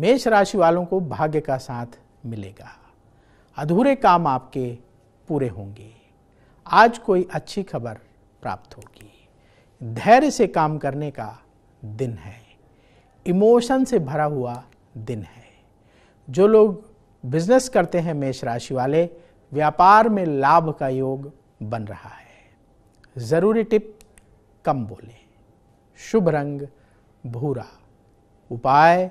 मेष राशि वालों को भाग्य का साथ मिलेगा अधूरे काम आपके पूरे होंगे आज कोई अच्छी खबर प्राप्त होगी धैर्य से काम करने का दिन है इमोशन से भरा हुआ दिन है जो लोग बिजनेस करते हैं मेष राशि वाले व्यापार में लाभ का योग बन रहा है ज़रूरी टिप कम बोलें शुभ रंग भूरा उपाय